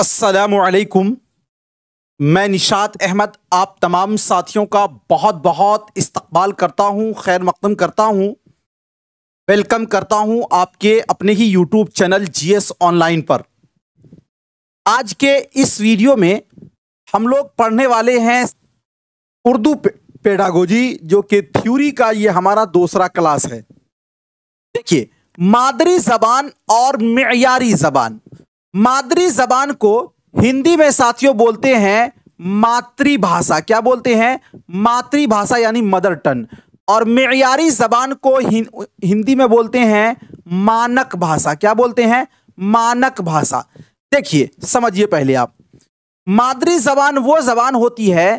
असलकुम मैं निशात अहमद आप तमाम साथियों का बहुत बहुत इस्तकबाल करता हूँ खैर मकदम करता हूँ वेलकम करता हूँ आपके अपने ही YouTube channel G S online पर आज के इस वीडियो में हम लोग पढ़ने वाले हैं उर्दू पेडागोजी जो कि थ्योरी का ये हमारा दूसरा क्लास है देखिए मादरी ज़बान और मैारी ज़बान मादरी जबान को हिंदी में साथियों बोलते हैं मातृभाषा क्या बोलते हैं मातृभाषा यानी मदर टन और मैारी जबान को हिंदी में बोलते हैं मानक भाषा क्या बोलते हैं मानक भाषा देखिए समझिए पहले आप मादरी जबान वो जबान होती है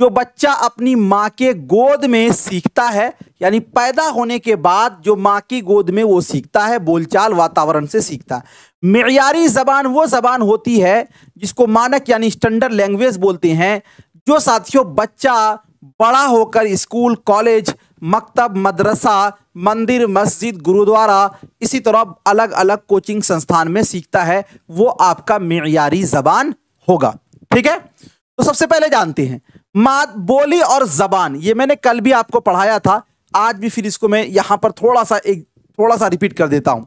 जो बच्चा अपनी माँ के गोद में सीखता है यानी पैदा होने के बाद जो माँ की गोद में वो सीखता है बोलचाल वातावरण से सीखता है मीयारी ज़बान वो ज़बान होती है जिसको मानक यानी स्टैंडर्ड लैंग्वेज बोलते हैं जो साथियों बच्चा बड़ा होकर स्कूल कॉलेज मकतब मदरसा मंदिर मस्जिद गुरुद्वारा इसी तरह अलग अलग कोचिंग संस्थान में सीखता है वो आपका मीयारी ज़बान होगा ठीक है तो सबसे पहले जानते हैं मात बोली और ज़बान ये मैंने कल भी आपको पढ़ाया था आज भी फिर इसको मैं यहाँ पर थोड़ा सा एक थोड़ा सा रिपीट कर देता हूँ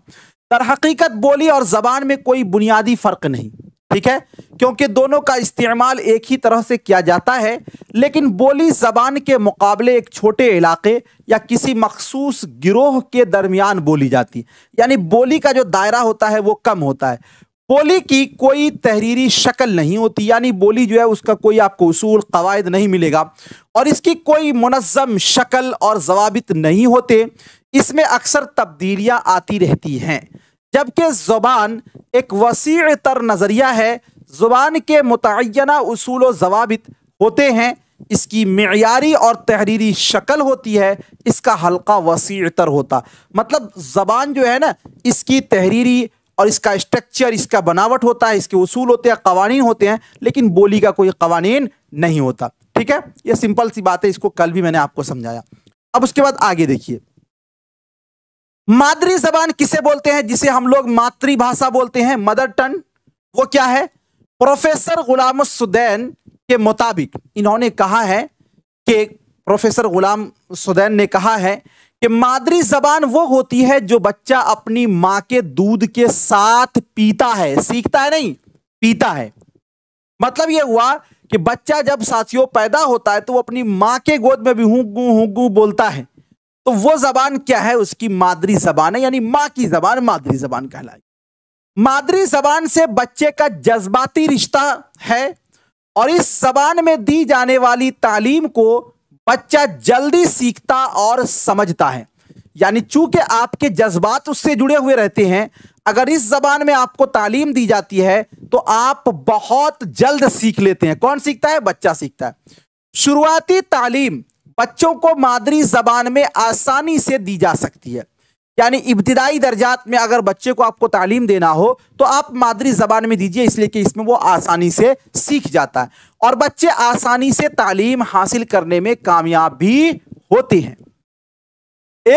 दर हकीकत बोली और ज़बान में कोई बुनियादी फ़र्क नहीं ठीक है क्योंकि दोनों का इस्तेमाल एक ही तरह से किया जाता है लेकिन बोली ज़बान के मुकाबले एक छोटे इलाके या किसी मखसूस गिरोह के दरमियान बोली जाती है यानी बोली का जो दायरा होता है वो कम होता है बोली की कोई तहरीरी शक्ल नहीं होती यानी बोली जो है उसका कोई आपको उसूल कवायद नहीं मिलेगा और इसकी कोई मनज़म शक्ल और जवाबित नहीं होते इसमें अक्सर तब्दीलियाँ आती रहती हैं जबकि ज़ुबान एक वसी तर नज़रिया है ज़ुबान के मुतन असूल जवाबित होते हैं इसकी मीरी और तहरीरी शक्ल होती है इसका हल्का वसी तर होता मतलब ज़बान जो है ना इसकी तहरीरी और इसका स्ट्रक्चर इसका बनावट होता है इसके असूल होते हैं कवानीन होते हैं लेकिन बोली का कोई कवानीन नहीं होता ठीक है ये सिंपल सी बात है इसको कल भी मैंने आपको समझाया अब उसके बाद आगे देखिए मादरी जबान किसे बोलते हैं जिसे हम लोग मातृभाषा बोलते हैं मदर टन वो क्या है प्रोफेसर गुलाम सुदैन के मुताबिक इन्होंने कहा है कि प्रोफेसर गुलाम सुदैन ने कहा है कि मादरी जबान वो होती है जो बच्चा अपनी माँ के दूध के साथ पीता है सीखता है नहीं पीता है मतलब ये हुआ कि बच्चा जब साथियों पैदा होता है तो वो अपनी माँ के गोद में भी हुगू गू बोलता है तो वो जबान क्या है उसकी मादरी जबान है यानी माँ की जबान मादरी जबान कहलाई मादरी जबान से बच्चे का जज्बाती रिश्ता है और इस जबान में दी जाने वाली तालीम को बच्चा जल्दी सीखता और समझता है यानी चूंकि आपके जज्बात उससे जुड़े हुए रहते हैं अगर इस जबान में आपको तालीम दी जाती है तो आप बहुत जल्द सीख लेते हैं कौन सीखता है बच्चा सीखता है शुरुआती तालीम बच्चों को मादरी जबान में आसानी से दी जा सकती है यानी इब्तदाई दर्जात में अगर बच्चे को आपको तालीम देना हो तो आप मादरी ज़बान में दीजिए इसलिए कि इसमें वो आसानी से सीख जाता है और बच्चे आसानी से तालीम हासिल करने में कामयाब भी होते हैं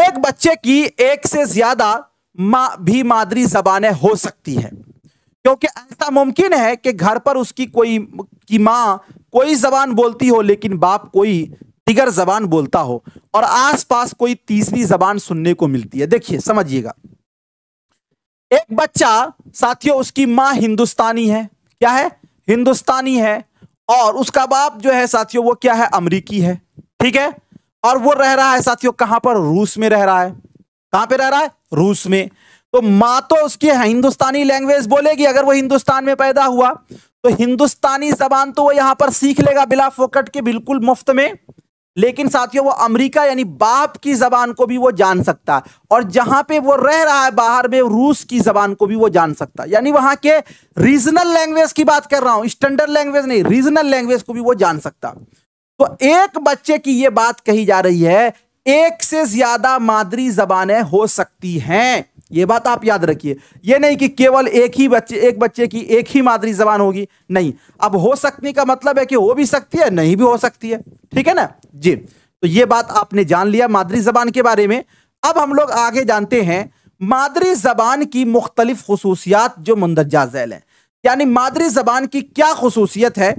एक बच्चे की एक से ज़्यादा मा भी मादरी ज़बानें हो सकती हैं क्योंकि ऐसा मुमकिन है कि घर पर उसकी कोई की माँ कोई ज़बान बोलती हो लेकिन बाप कोई दिगर जबान बोलता हो और आसपास कोई तीसरी जबान सुनने को मिलती है देखिए समझिएगा एक बच्चा साथियों उसकी मां हिंदुस्तानी है क्या है हिंदुस्तानी है और उसका बाप जो है साथियों वो क्या है अमरीकी है ठीक है और वो रह रहा है साथियों कहां पर रूस में रह रहा है कहां पे रह रहा है रूस में तो माँ तो उसकी है हिंदुस्तानी लैंग्वेज बोलेगी अगर वो हिंदुस्तान में पैदा हुआ तो हिंदुस्तानी जबान तो वो यहां पर सीख लेगा बिला फोकट के बिल्कुल मुफ्त में लेकिन साथियों वो अमेरिका यानी बाप की ज़बान को भी वो जान सकता है और जहां पे वो रह रहा है बाहर में रूस की ज़बान को भी वो जान सकता है यानी वहां के रीजनल लैंग्वेज की बात कर रहा हूं स्टैंडर्ड लैंग्वेज नहीं रीजनल लैंग्वेज को भी वो जान सकता तो एक बच्चे की ये बात कही जा रही है एक से ज़्यादा मादरी ज़बानें हो सकती हैं ये बात आप याद रखिए ये नहीं कि केवल एक ही बच्चे एक बच्चे की एक ही मादरी जबान होगी नहीं अब हो सकती का मतलब है कि हो भी सकती है नहीं भी हो सकती है ठीक है ना जी तो ये बात आपने जान लिया मादरी जबान के बारे में अब हम लोग आगे जानते हैं मादरी जबान की मुख्तलिफ खसूसियात जो मंदरजा झैल है यानी मादरी जबान की क्या खसूसियत है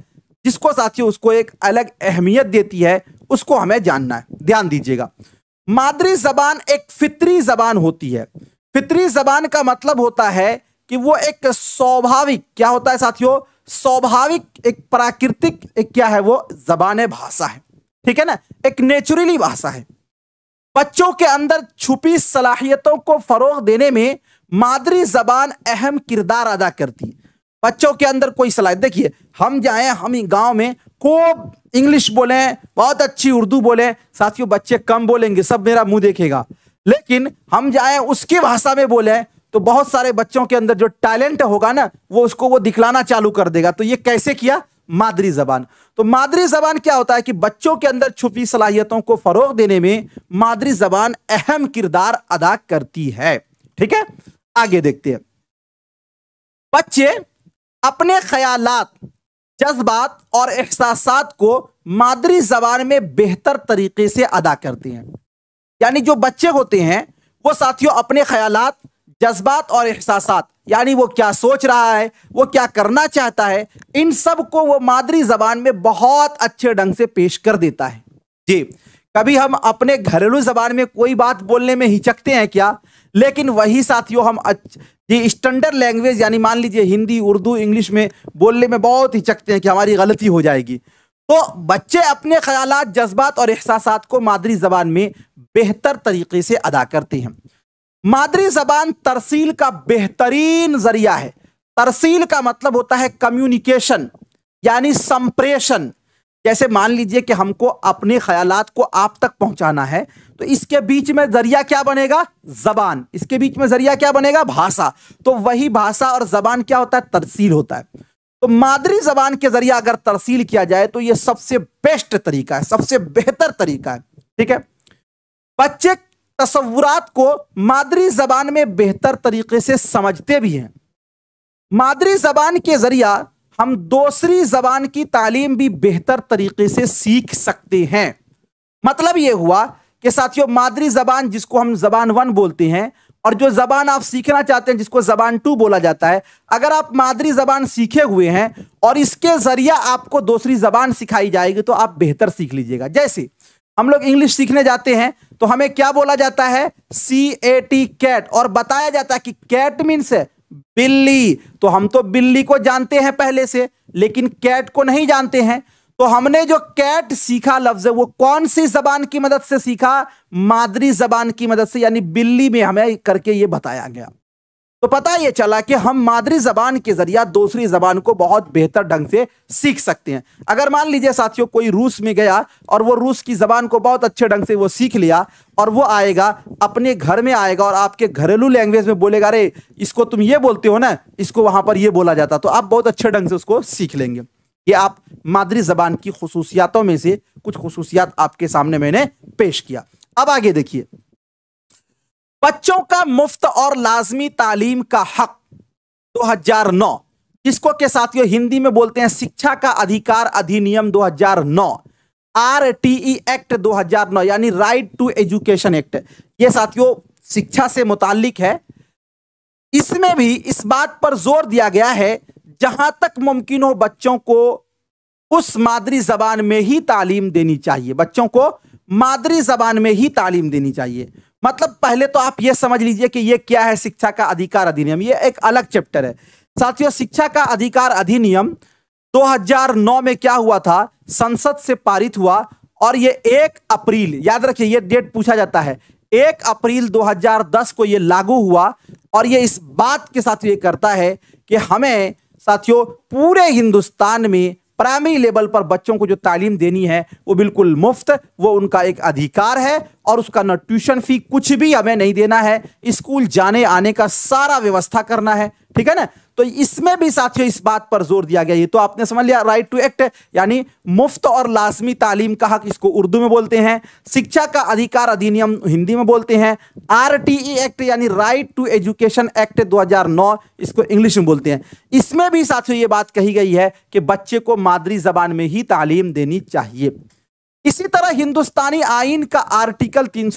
जिसको साथियों उसको एक अलग अहमियत देती है उसको हमें जानना है ध्यान दीजिएगा मादरी जबान एक फितरी जबान होती है फितरी जबान का मतलब होता है कि वो एक स्वाभाविक क्या होता है साथियों स्वाभाविक एक प्राकृतिक एक क्या है वो जबान भाषा है ठीक है ना एक नेचुरली भाषा है बच्चों के अंदर छुपी सलाहियतों को फरोग देने में मादरी जबान अहम किरदार अदा करती है बच्चों के अंदर कोई सलाह देखिए हम जाए हम गांव में खूब इंग्लिश बोले बहुत अच्छी उर्दू बोले साथियों बच्चे कम बोलेंगे सब मेरा मुंह देखेगा लेकिन हम जाए उसकी भाषा में बोले तो बहुत सारे बच्चों के अंदर जो टैलेंट होगा ना वो उसको वो दिखलाना चालू कर देगा तो ये कैसे किया मादरी जबान तो मादरी जबान क्या होता है कि बच्चों के अंदर छुपी सलाहियतों को फरोग देने में मादरी जबान अहम किरदार अदा करती है ठीक है आगे देखते हैं बच्चे अपने ख्यालात जज्बात और एहसास को मादरी जबान में बेहतर तरीके से अदा करते हैं यानी जो बच्चे होते हैं वो साथियों अपने ख्यालात जज्बात और एहसास यानी वो क्या सोच रहा है वो क्या करना चाहता है इन सब को वो मादरी जबान में बहुत अच्छे ढंग से पेश कर देता है जी कभी हम अपने घरेलू जबान में कोई बात बोलने में हिचकते हैं क्या लेकिन वही साथियों हम ये स्टैंडर्ड लैंग्वेज यानी मान लीजिए हिंदी उर्दू इंग्लिश में बोलने में बहुत हिचकते हैं कि हमारी गलती हो जाएगी तो बच्चे अपने ख्याल जज्बात और एहसास को मादरी जबान में बेहतर तरीके से अदा करते हैं मादरी जबान तरसील का बेहतरीन जरिया है तरसील का मतलब होता है कम्युनिकेशन यानी संप्रेषण जैसे मान लीजिए कि हमको अपने ख्याल को आप तक पहुंचाना है तो इसके बीच में जरिया क्या बनेगा जबान इसके बीच में जरिया क्या बनेगा भाषा तो वही भाषा और जबान क्या होता है तरसील होता है तो मादरी जबान के जरिए अगर तरसील किया जाए तो यह सबसे बेस्ट तरीका है सबसे बेहतर तरीका है ठीक है बच्चे तस्वुरात को मादरी जबान में बेहतर तरीके से समझते भी हैं मादरी जबान के जरिया हम दूसरी जबान की तालीम भी बेहतर तरीके से सीख सकते हैं मतलब यह हुआ कि साथियों मादरी जबान जिसको हम जबान वन बोलते हैं और जो ज़बान आप सीखना चाहते हैं जिसको ज़बान टू बोला जाता है अगर आप मादरी ज़बान सीखे हुए हैं और इसके ज़रिए आपको दूसरी ज़बान सिखाई जाएगी तो आप बेहतर सीख लीजिएगा जैसे हम लोग इंग्लिश सीखने जाते हैं तो हमें क्या बोला जाता है सी ए टी कैट और बताया जाता है कि कैट मीन्स है बिल्ली तो हम तो बिल्ली को जानते हैं पहले से लेकिन कैट को नहीं जानते हैं तो हमने जो कैट सीखा लफ्ज है वो कौन सी जबान की मदद से सीखा मादरी जबान की मदद से यानी बिल्ली में हमें करके ये बताया गया तो पता ये चला कि हम मादरी जबान के जरिया दूसरी जबान को बहुत बेहतर ढंग से सीख सकते हैं अगर मान लीजिए साथियों कोई रूस में गया और वो रूस की जबान को बहुत अच्छे ढंग से वो सीख लिया और वो आएगा अपने घर में आएगा और आपके घरेलू लैंग्वेज में बोलेगा अरे इसको तुम ये बोलते हो ना इसको वहां पर यह बोला जाता तो आप बहुत अच्छे ढंग से उसको सीख लेंगे ये आप मादरी जबान की खसूसियातों में से कुछ खसूसियात आपके सामने मैंने पेश किया अब आगे देखिए बच्चों का मुफ्त और लाजमी तालीम का हक 2009 जिसको के साथियों हिंदी में बोलते हैं शिक्षा का अधिकार अधिनियम 2009 आर टी ई एक्ट 2009 यानी राइट टू एजुकेशन एक्ट ये साथियों शिक्षा से मुतालिक है इसमें भी इस बात पर जोर दिया गया है जहां तक मुमकिन हो बच्चों को उस मादरी जबान में ही तालीम देनी चाहिए बच्चों को मादरी जबान में ही तालीम देनी चाहिए मतलब पहले तो आप यह समझ लीजिए कि यह क्या है शिक्षा का अधिकार अधिनियम ये एक अलग चैप्टर है साथियों शिक्षा का अधिकार अधिनियम 2009 में क्या हुआ था संसद से पारित हुआ और ये एक अप्रैल याद रखिए ये डेट पूछा जाता है एक अप्रैल 2010 को ये लागू हुआ और ये इस बात के साथ ये करता है कि हमें साथियों पूरे हिंदुस्तान में प्राइमरी लेवल पर बच्चों को जो तालीम देनी है वो बिल्कुल मुफ्त वो उनका एक अधिकार है और उसका न ट्यूशन फी कुछ भी हमें नहीं देना है स्कूल जाने आने का सारा व्यवस्था करना है ठीक है ना तो इसमें भी साथियों इस बात पर जोर दिया गया ये तो आपने समझ लिया राइट टू एक्ट यानी मुफ्त और लाजमी तालीम का हक इसको उर्दू में बोलते हैं शिक्षा का अधिकार अधिनियम हिंदी में बोलते हैं आर एक्ट e यानी राइट टू एजुकेशन एक्ट 2009 इसको इंग्लिश में बोलते हैं इसमें भी साथियों ये बात कही गई है कि बच्चे को मादरी जबान में ही तालीम देनी चाहिए इसी तरह हिंदुस्तानी आइन का आर्टिकल तीन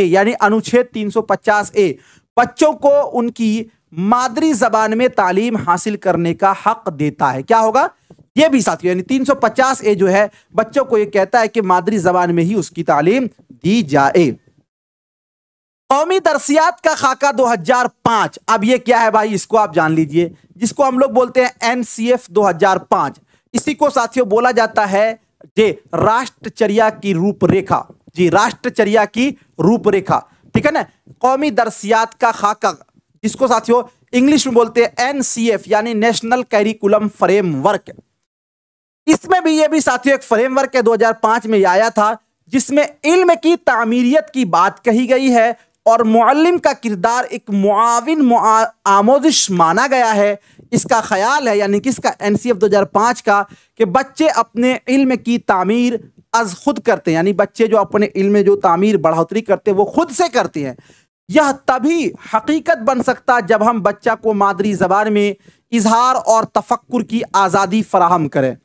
ए यानी अनुच्छेद तीन ए बच्चों को उनकी मादरी जबान में तालीम हासिल करने का हक देता है क्या होगा यह भी साथियों यानी 350 ए जो है बच्चों को यह कहता है कि मादरी जबान में ही उसकी तालीम दी जाए कौमी दरसियात का खाका 2005 अब ये क्या है भाई इसको आप जान लीजिए जिसको हम लोग बोलते हैं एनसीएफ 2005 इसी को साथियों बोला जाता है जे राष्ट्रचर्या की रूपरेखा जी राष्ट्रचर्या की रूपरेखा ठीक है ना कौमी दरसियात का खाका इसको साथियों इंग्लिश में बोलते हैं एनसीएफ यानी नेशनल कैरिकुलम फ्रेमवर्क इसमें भी ये भी साथियों एक फ्रेमवर्क है 2005 में आया था जिसमें इल्म की तामीरियत की बात कही गई है और मुअल्लिम का किरदार एक मुआविन आमोजिश आमोदिश माना गया है इसका ख्याल है यानी कि इसका एन सी एफ दो हज़ार पाँच का कि बच्चे अपने इल्म की तामीर अज खुद करते हैं यानी बच्चे जो अपने इल्म जो तामीर बढ़ोतरी करते हैं वो खुद से करते हैं यह तभी हकीकत बन सकता जब हम बच्चा को मादरी ज़बान में इजहार और तफक्र की आज़ादी फराहम करें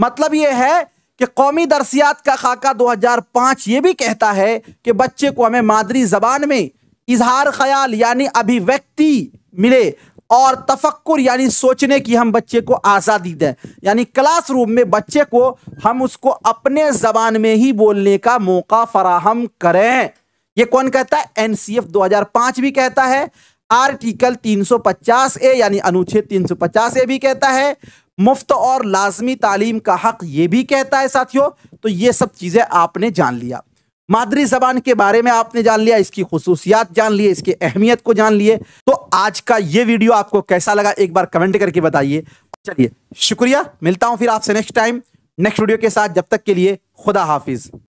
मतलब यह है कि कौमी दरसियात का खाका 2005 ये भी कहता है कि बच्चे को हमें मादरी ज़बान में इजहार ख्याल यानी अभिव्यक्ति मिले और तफक्र यानी सोचने की हम बच्चे को आज़ादी दें यानी क्लासरूम में बच्चे को हम उसको अपने ज़बान में ही बोलने का मौका फराहम करें ये कौन कहता है एनसीएफ 2005 भी कहता है आर्टिकल 350 ए यानी अनुच्छेद 350 ए भी कहता है मुफ्त और लाजमी तालीम का हक ये भी कहता है साथियों तो ये सब चीज़ें आपने जान लिया मादरी जबान के बारे में आपने जान लिया इसकी खसूसियात जान लिए इसकी अहमियत को जान लिए तो आज का ये वीडियो आपको कैसा लगा एक बार कमेंट करके बताइए चलिए शुक्रिया मिलता हूं फिर आपसे नेक्स्ट टाइम नेक्स्ट वीडियो के साथ जब तक के लिए खुदा हाफिज़